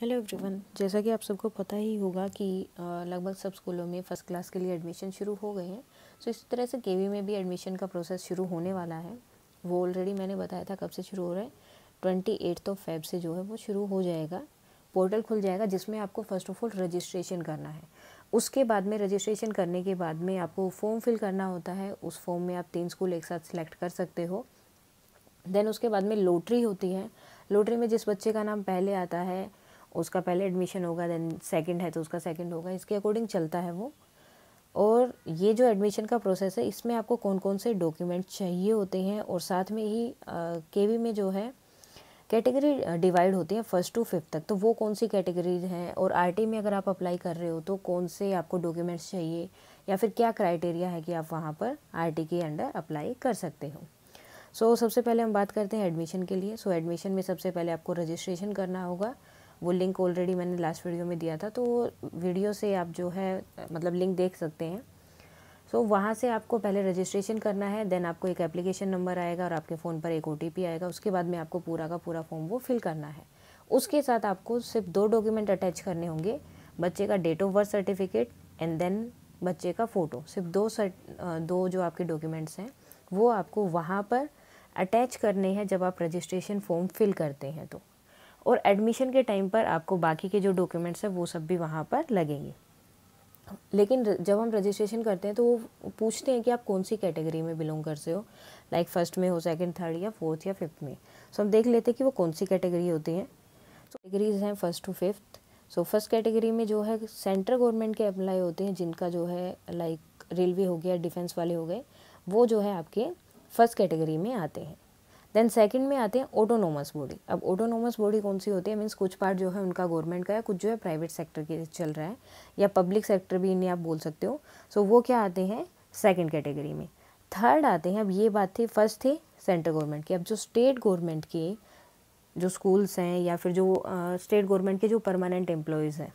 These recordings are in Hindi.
हेलो एवरीवन जैसा कि आप सबको पता ही होगा कि लगभग सब स्कूलों में फ़र्स्ट क्लास के लिए एडमिशन शुरू हो गए हैं सो तो इस तरह से केवी में भी एडमिशन का प्रोसेस शुरू होने वाला है वो ऑलरेडी मैंने बताया था कब से शुरू हो रहा है ट्वेंटी एट ऑफ फेब से जो है वो शुरू हो जाएगा पोर्टल खुल जाएगा जिसमें आपको फ़र्स्ट ऑफ ऑल रजिस्ट्रेशन करना है उसके बाद में रजिस्ट्रेशन करने के बाद में आपको फॉर्म फिल करना होता है उस फॉर्म में आप तीन स्कूल एक साथ सेलेक्ट कर सकते हो देन उसके बाद में लोटरी होती है लोटरी में जिस बच्चे का नाम पहले आता है उसका पहले एडमिशन होगा देन सेकंड है तो उसका सेकंड होगा इसके अकॉर्डिंग चलता है वो और ये जो एडमिशन का प्रोसेस है इसमें आपको कौन कौन से डॉक्यूमेंट चाहिए होते हैं और साथ में ही के वी में जो है कैटेगरी डिवाइड होती है फर्स्ट टू फिफ्थ तक तो वो कौन सी कैटेगरीज हैं और आर में अगर आप अप्लाई कर रहे हो तो कौन से आपको डॉक्यूमेंट्स चाहिए या फिर क्या क्राइटेरिया है कि आप वहाँ पर आर के अंडर अप्लाई कर सकते हो सो so, सबसे पहले हम बात करते हैं एडमिशन के लिए सो so, एडमिशन में सबसे पहले आपको रजिस्ट्रेशन करना होगा वो लिंक ऑलरेडी मैंने लास्ट वीडियो में दिया था तो वीडियो से आप जो है मतलब लिंक देख सकते हैं सो so, वहाँ से आपको पहले रजिस्ट्रेशन करना है देन आपको एक एप्लीकेशन नंबर आएगा और आपके फ़ोन पर एक ओ आएगा उसके बाद में आपको पूरा का पूरा फॉर्म वो फिल करना है उसके साथ आपको सिर्फ दो डॉक्यूमेंट अटैच करने होंगे बच्चे का date of birth certificate and then बच्चे का फ़ोटो सिर्फ दो सर्ट दो जो आपके डॉक्यूमेंट्स हैं वो आपको वहाँ पर अटैच करने हैं जब आप रजिस्ट्रेशन फॉर्म फिल करते हैं तो और एडमिशन के टाइम पर आपको बाकी के जो डॉक्यूमेंट्स हैं वो सब भी वहाँ पर लगेंगे लेकिन जब हम रजिस्ट्रेशन करते हैं तो वो पूछते हैं कि आप कौन सी कैटेगरी में बिलोंग करते हो लाइक फर्स्ट में हो सेकंड थर्ड या फोर्थ या फिफ्थ में सो so, हम देख लेते हैं कि वो कौन सी कैटेगरी होती हैं सो कैटेगरीज हैं first to fifth so first category में जो है सेंट्रल गवर्नमेंट के अप्लाई होते हैं जिनका जो है लाइक like, रेलवे हो गया डिफेंस वाले हो गए वो जो है आपके फर्स्ट कैटेगरी में आते हैं देन सेकंड में आते हैं ऑटोनोमस बॉडी अब ऑटोनोमस बॉडी कौन सी होती है मीन्स कुछ पार्ट जो है उनका गवर्नमेंट का है कुछ जो है प्राइवेट सेक्टर के चल रहा है या पब्लिक सेक्टर भी इन्हें आप बोल सकते हो सो so, वो क्या आते हैं सेकेंड कैटेगरी में थर्ड आते हैं अब ये बात थी फर्स्ट थी सेंट्रल गवर्नमेंट की अब जो स्टेट गवर्नमेंट के जो स्कूल्स हैं या फिर जो स्टेट गवर्नमेंट के जो परमानेंट एम्प्लॉयज़ हैं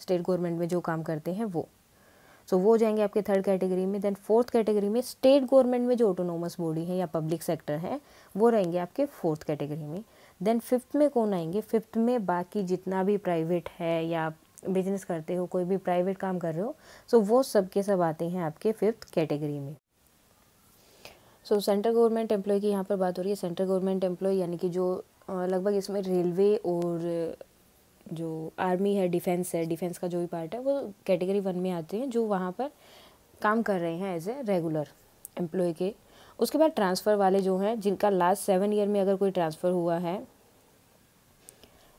स्टेट गवर्नमेंट में जो काम करते हैं वो सो so, वो जाएंगे आपके थर्ड कैटेगरी में देन फोर्थ कैटेगरी में स्टेट गवर्नमेंट में जो ऑटोनोमस बॉडी है या पब्लिक सेक्टर है वो रहेंगे आपके फोर्थ कैटेगरी में देन फिफ्थ में कौन आएंगे फिफ्थ में बाकी जितना भी प्राइवेट है या बिजनेस करते हो कोई भी प्राइवेट काम कर रहे हो सो so वो सब के सब आते हैं आपके फिफ्थ कैटेगरी में सो सेंट्रल गवर्नमेंट एम्प्लॉय की यहाँ पर बात हो रही है सेंट्रल गवर्नमेंट एम्प्लॉय यानी कि जो लगभग इसमें रेलवे और जो आर्मी है डिफेंस है डिफेंस का जो भी पार्ट है वो कैटेगरी वन में आते हैं जो वहाँ पर काम कर रहे हैं एज ए रेगुलर एम्प्लॉय के उसके बाद ट्रांसफ़र वाले जो हैं जिनका लास्ट सेवन ईयर में अगर कोई ट्रांसफ़र हुआ है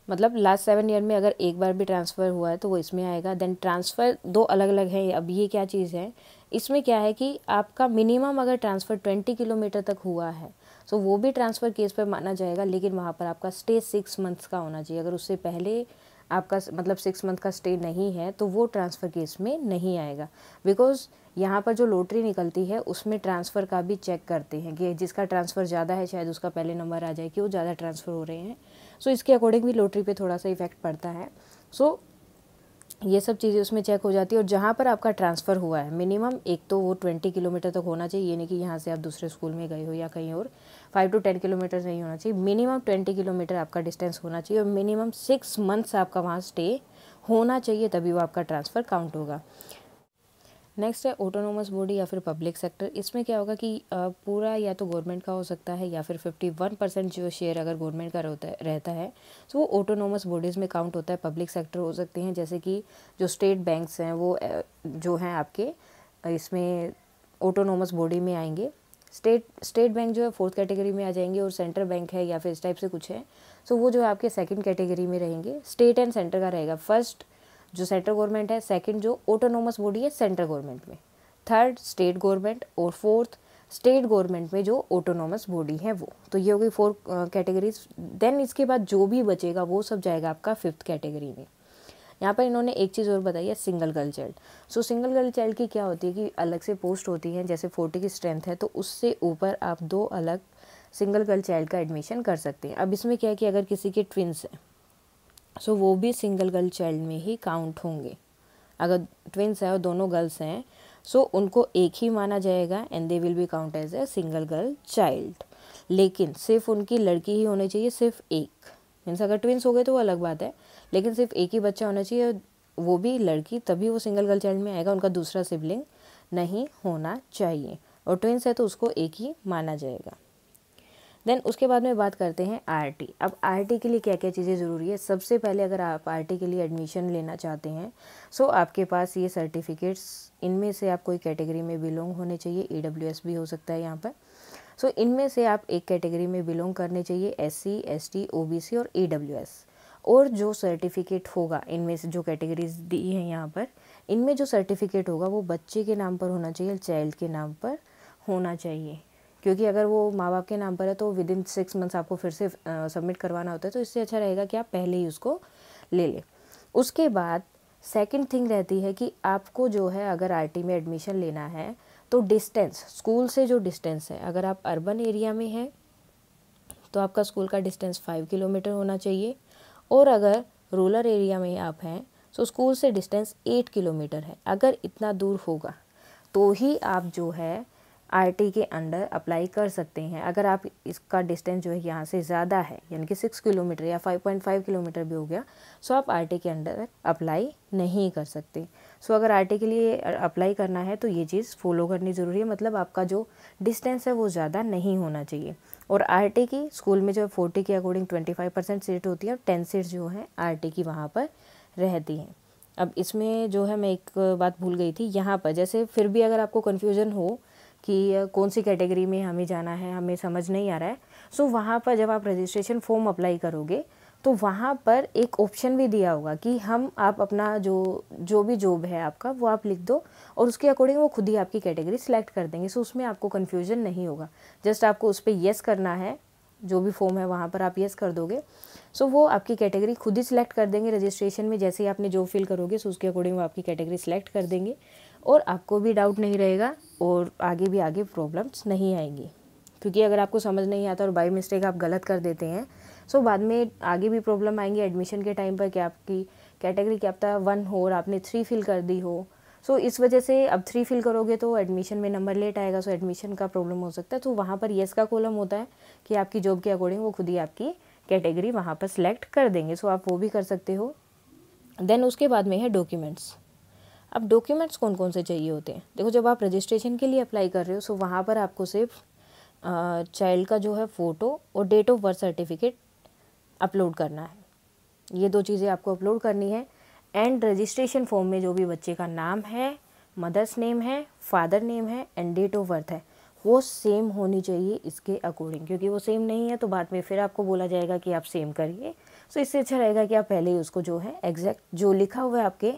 मतलब लास्ट सेवन ईयर में अगर एक बार भी ट्रांसफ़र हुआ है तो वो इसमें आएगा देन ट्रांसफ़र दो अलग अलग हैं अब ये क्या चीज़ है इसमें क्या है कि आपका मिनिमम अगर ट्रांसफ़र ट्वेंटी किलोमीटर तक हुआ है सो वो भी ट्रांसफ़र केस पर माना जाएगा लेकिन वहाँ पर आपका स्टे सिक्स मंथ्स का होना चाहिए अगर उससे पहले आपका मतलब सिक्स मंथ का स्टे नहीं है तो वो ट्रांसफ़र केस में नहीं आएगा बिकॉज़ यहाँ पर जो लॉटरी निकलती है उसमें ट्रांसफ़र का भी चेक करते हैं कि जिसका ट्रांसफ़र ज़्यादा है शायद उसका पहले नंबर आ जाए कि वो ज़्यादा ट्रांसफ़र हो रहे हैं सो so, इसके अकॉर्डिंग भी लॉटरी पे थोड़ा सा इफेक्ट पड़ता है सो so, ये सब चीज़ें उसमें चेक हो जाती है और जहाँ पर आपका ट्रांसफ़र हुआ है मिनिमम एक तो वो ट्वेंटी किलोमीटर तक होना चाहिए ये नहीं कि यहाँ से आप दूसरे स्कूल में गए हो या कहीं और फाइव टू टेन किलोमीटर नहीं होना चाहिए मिनिमम ट्वेंटी किलोमीटर आपका डिस्टेंस होना चाहिए और मिनिमम सिक्स मंथ्स आपका वहाँ स्टे होना चाहिए तभी वो आपका ट्रांसफ़र काउंट होगा नेक्स्ट है ऑटोनोमस बॉडी या फिर पब्लिक सेक्टर इसमें क्या होगा कि पूरा या तो गवर्नमेंट का हो सकता है या फिर फिफ्टी वन परसेंट जो शेयर अगर गवर्नमेंट का होता है रहता है तो वो ऑटोनोमस बॉडीज़ में काउंट होता है पब्लिक सेक्टर हो सकते हैं जैसे कि जो स्टेट बैंक्स हैं वो जो हैं आपके इसमें ऑटोनोमस बॉडी में आएंगे स्टेट स्टेट बैंक जो है फोर्थ कैटेगरी में आ जाएंगे और सेंट्रल बैंक है या फिर इस टाइप से कुछ है सो so, वो जो है आपके सेकंड कैटेगरी में रहेंगे स्टेट एंड सेंटर का रहेगा फर्स्ट जो सेंट्रल गवर्नमेंट है सेकंड जो ऑटोनोमस बॉडी है सेंट्रल गवर्नमेंट में थर्ड स्टेट गवर्नमेंट और फोर्थ स्टेट गवर्नमेंट में जो ऑटोनोमस बॉडी है वो तो ये हो गई फोर कैटेगरीज देन इसके बाद जो भी बचेगा वो सब जाएगा आपका फिफ्थ कैटेगरी में यहाँ पर इन्होंने एक चीज़ और बताई है single girl child so single girl child की क्या होती है कि अलग से पोस्ट होती है जैसे फोर्टी की स्ट्रेंथ है तो उससे ऊपर आप दो अलग सिंगल गर्ल चाइल्ड का एडमिशन कर सकते हैं अब इसमें क्या है कि अगर किसी के ट्विंस हैं सो so, वो भी सिंगल गर्ल चाइल्ड में ही काउंट होंगे अगर ट्विंस हैं और दोनों गर्ल्स हैं सो so उनको एक ही माना जाएगा and they will be count as a single girl child लेकिन सिर्फ उनकी लड़की ही होनी चाहिए सिर्फ एक मीन्स अगर ट्विंस हो गए तो वो अलग बात है लेकिन सिर्फ एक ही बच्चा होना चाहिए वो भी लड़की तभी वो सिंगल गर्ल चाइल्ड में आएगा उनका दूसरा सिबलिंग नहीं होना चाहिए और ट्विंस है तो उसको एक ही माना जाएगा देन उसके बाद में बात करते हैं आर अब आर के लिए क्या क्या चीज़ें ज़रूरी है सबसे पहले अगर आप आर के लिए एडमिशन लेना चाहते हैं सो आपके पास ये सर्टिफिकेट्स इनमें से आप कोई कैटेगरी में बिलोंग होने चाहिए ई भी हो सकता है यहाँ पर सो so, इनमें से आप एक कैटेगरी में बिलोंग करने चाहिए S C S T O B C और ई डब्ल्यू एस और जो सर्टिफिकेट होगा इनमें से जो कैटेगरीज दी हैं यहाँ पर इनमें जो सर्टिफिकेट होगा वो बच्चे के नाम पर होना चाहिए चाइल्ड के नाम पर होना चाहिए क्योंकि अगर वो माँ बाप के नाम पर है तो विद इन सिक्स मंथ्स आपको फिर से सबमिट करवाना होता है तो इससे अच्छा रहेगा कि आप पहले ही उसको ले लें उसके बाद सेकेंड थिंग रहती है कि आपको जो है अगर आरटी में एडमिशन लेना है तो डिस्टेंस स्कूल से जो डिस्टेंस है अगर आप अर्बन एरिया में हैं तो आपका स्कूल का डिस्टेंस फाइव किलोमीटर होना चाहिए और अगर रूरल एरिया में आप हैं तो स्कूल से डिस्टेंस एट किलोमीटर है अगर इतना दूर होगा तो ही आप जो है आर के अंडर अप्लाई कर सकते हैं अगर आप इसका डिस्टेंस जो है यहाँ से ज़्यादा है यानी कि सिक्स किलोमीटर या फाइव पॉइंट फाइव किलोमीटर भी हो गया सो आप आर के अंडर अप्लाई नहीं कर सकते सो अगर आर के लिए अप्लाई करना है तो ये चीज़ फॉलो करनी ज़रूरी है मतलब आपका जो डिस्टेंस है वो ज़्यादा नहीं होना चाहिए और आर की स्कूल में जो है फोर्टी के according twenty five percent seat होती है और टेन सीट जो है आर की वहाँ पर रहती हैं अब इसमें जो है मैं एक बात भूल गई थी यहाँ पर जैसे फिर भी अगर आपको कन्फ्यूज़न हो कि कौन सी कैटेगरी में हमें जाना है हमें समझ नहीं आ रहा है सो so, वहाँ पर जब आप रजिस्ट्रेशन फॉर्म अप्लाई करोगे तो वहाँ पर एक ऑप्शन भी दिया होगा कि हम आप अपना जो जो भी जॉब है आपका वो आप लिख दो और उसके अकॉर्डिंग वो खुद ही आपकी कैटेगरी सिलेक्ट कर देंगे सो so, उसमें आपको कन्फ्यूजन नहीं होगा जस्ट आपको उस पर येस करना है जो भी फॉर्म है वहाँ पर आप येस कर दोगे सो so, वो आपकी कैटेगरी खुद ही सिलेक्ट कर देंगे रजिस्ट्रेशन में जैसे ही आपने जॉब फिल करोगे सो उसके अकॉर्डिंग वो आपकी कैटेगरी सिलेक्ट कर देंगे और आपको भी डाउट नहीं रहेगा और आगे भी आगे प्रॉब्लम्स नहीं आएंगी क्योंकि अगर आपको समझ नहीं आता और बाई मिस्टेक आप गलत कर देते हैं सो बाद में आगे भी प्रॉब्लम आएंगी एडमिशन के टाइम पर कि आपकी कैटेगरी क्या था वन हो और आपने थ्री फिल कर दी हो सो so, इस वजह से अब थ्री फिल करोगे तो एडमिशन में नंबर लेट आएगा सो so एडमिशन का प्रॉब्लम हो सकता है तो वहाँ पर येस का कॉलम होता है कि आपकी जॉब के अकॉर्डिंग वो खुद ही आपकी कैटेगरी वहाँ पर सिलेक्ट कर देंगे सो so, आप वो भी कर सकते हो देन उसके बाद में है डॉक्यूमेंट्स अब डॉक्यूमेंट्स कौन कौन से चाहिए होते हैं देखो जब आप रजिस्ट्रेशन के लिए अप्लाई कर रहे हो सो वहाँ पर आपको सिर्फ चाइल्ड का जो है फ़ोटो और date of birth certificate upload करना है ये दो चीज़ें आपको अपलोड करनी है एंड रजिस्ट्रेशन फॉर्म में जो भी बच्चे का नाम है मदर्स नेम है फादर नेम है एंड डेट ऑफ बर्थ है वो सेम होनी चाहिए इसके अकॉर्डिंग क्योंकि वो सेम नहीं है तो बाद में फिर आपको बोला जाएगा कि आप सेम करिए सो so इससे अच्छा रहेगा कि आप पहले ही उसको जो है एग्जैक्ट जो लिखा हुआ है आपके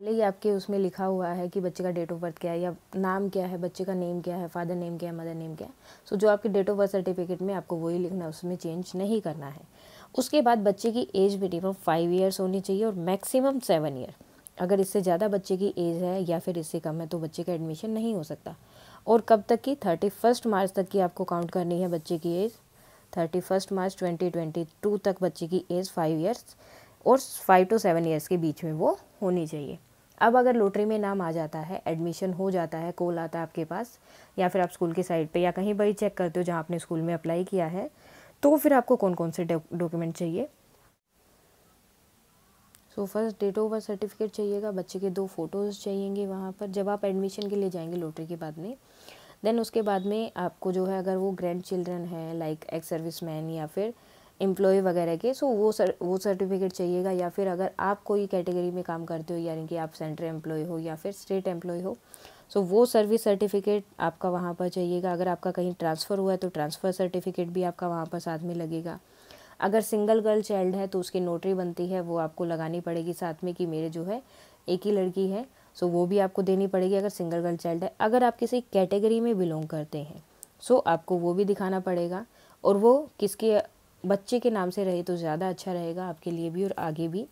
पहले ही आपके उसमें लिखा हुआ है कि बच्चे का डेट ऑफ बर्थ क्या है या नाम क्या है बच्चे का नेम क्या है फादर नेम क्या है मदर नेम क्या है सो so, जो आपके डेट ऑफ बर्थ सर्टिफिकेट में आपको वही लिखना है उसमें चेंज नहीं करना है उसके बाद बच्चे की एज मिनिमम फाइव ईयर्स होनी चाहिए और मैक्सिमम सेवन ईयर अगर इससे ज़्यादा बच्चे की एज है या फिर इससे कम है तो बच्चे का एडमिशन नहीं हो सकता और कब तक की थर्टी फर्स्ट मार्च तक की आपको काउंट करनी है बच्चे की age thirty first March twenty twenty two तक बच्चे की एज फाइव ईयर्स और फाइव टू सेवन ईयर्स के बीच में वो होनी चाहिए अब अगर लोटरी में नाम आ जाता है एडमिशन हो जाता है कॉल आता है आपके पास या फिर आप स्कूल की साइट पे या कहीं पर चेक करते हो जहाँ आपने स्कूल में अप्लाई किया है तो फिर आपको कौन कौन से डॉक्यूमेंट चाहिए so first date of birth certificate चाहिएगा बच्चे के दो फ़ोटोज़ चाहिएंगे वहाँ पर जब आप एडमिशन के लिए जाएंगे लोटरी के बाद में देन उसके बाद में आपको जो है अगर वो ग्रैंड चिल्ड्रन है लाइक एक्स सर्विस मैन या फिर एम्प्लॉय वगैरह के सो वो सर वो सर्टिफिकेट चाहिएगा या फिर अगर आप कोई कैटेगरी में काम करते हो यानी कि आप सेंट्रल एम्प्लॉय हो या फिर स्टेट एम्प्लॉय हो सो वो सर्विस सर्टिफिकेट आपका वहाँ पर चाहिएगा अगर आपका कहीं ट्रांसफ़र हुआ है तो ट्रांसफ़र सर्टिफिकेट भी आपका वहाँ पर साथ में लगेगा अगर सिंगल गर्ल चाइल्ड है तो उसकी नोटरी बनती है वो आपको लगानी पड़ेगी साथ में कि मेरे जो है एक ही लड़की है सो वो भी आपको देनी पड़ेगी अगर सिंगल गर्ल चाइल्ड है अगर आप किसी कैटेगरी में बिलोंग करते हैं सो आपको वो भी दिखाना पड़ेगा और वो किसके बच्चे के नाम से रहे तो ज़्यादा अच्छा रहेगा आपके लिए भी और आगे भी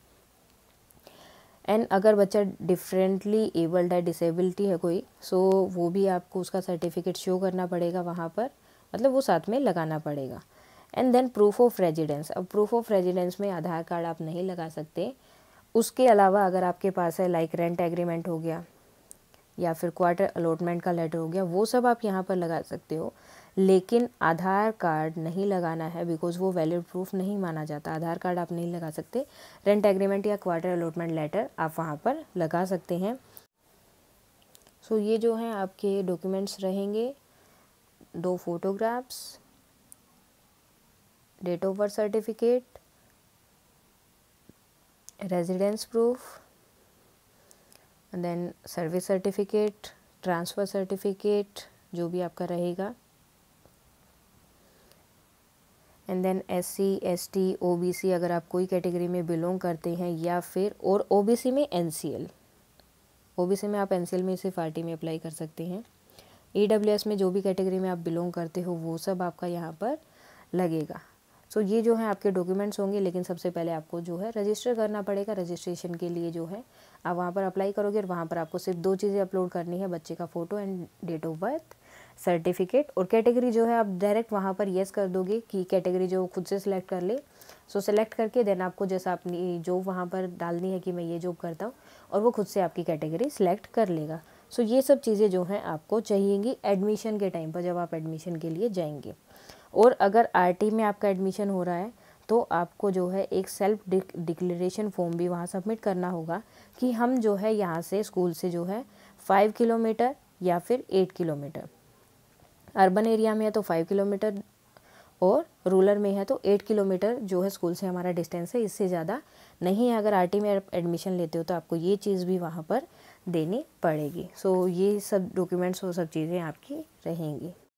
एंड अगर बच्चा डिफरेंटली एबल्ड है डिसेबिलिटी है कोई सो वो भी आपको उसका सर्टिफिकेट शो करना पड़ेगा वहाँ पर मतलब वो साथ में लगाना पड़ेगा and then proof of residence अब प्रूफ ऑफ रेजिडेंस में आधार कार्ड आप नहीं लगा सकते उसके अलावा अगर आपके पास है लाइक रेंट एग्रीमेंट हो गया या फिर क्वार्टर अलॉटमेंट का लेटर हो गया वो सब आप यहाँ पर लगा सकते हो लेकिन आधार कार्ड नहीं लगाना है बिकॉज वो वैलिड प्रूफ नहीं माना जाता आधार कार्ड आप नहीं लगा सकते रेंट एग्रीमेंट या क्वार्टर अलॉटमेंट लेटर आप वहाँ पर लगा सकते हैं सो so, ये जो हैं आपके डॉक्यूमेंट्स रहेंगे दो photographs date of birth certificate residence proof then service certificate transfer certificate जो भी आपका रहेगा and then S C S T O B C अगर आप कोई कैटेगरी में बिलोंग करते हैं या फिर और ओ बी सी में N C L O B C में आप एन सी एल में सिर्फ आर टी में अप्लाई कर सकते हैं ई डब्ल्यू एस में जो भी कैटेगरी में आप बिलोंग करते हो वो सब आपका यहाँ पर लगेगा सो so, ये जो है आपके डॉक्यूमेंट्स होंगे लेकिन सबसे पहले आपको जो है रजिस्टर करना पड़ेगा रजिस्ट्रेशन के लिए जो है आप वहाँ पर अप्लाई करोगे और वहाँ पर आपको सिर्फ दो चीज़ें अपलोड करनी है बच्चे का photo and date of birth certificate और कैटेगरी जो है आप डायरेक्ट वहाँ पर येस कर दोगे कि कैटेगरी जो खुद से सिलेक्ट कर ले सो so, सेलेक्ट करके देन आपको जैसा अपनी जॉब वहाँ पर डालनी है कि मैं ये जॉब करता हूँ और वो खुद से आपकी कैटेगरी सिलेक्ट कर लेगा सो so, ये सब चीज़ें जो हैं आपको चाहिएगी एडमिशन के टाइम पर जब आप एडमिशन के लिए जाएंगे और अगर आर में आपका एडमिशन हो रहा है तो आपको जो है एक सेल्फ डिक्लेरेशन फॉर्म भी वहाँ सबमिट करना होगा कि हम जो है यहाँ से स्कूल से जो है फाइव किलोमीटर या फिर एट किलोमीटर अर्बन एरिया में है तो फाइव किलोमीटर और रूरल में है तो एट किलोमीटर जो है स्कूल से हमारा डिस्टेंस है इससे ज़्यादा नहीं है अगर आरटी में एडमिशन लेते हो तो आपको ये चीज़ भी वहाँ पर देनी पड़ेगी सो so, ये सब डॉक्यूमेंट्स वो सब चीज़ें आपकी रहेंगी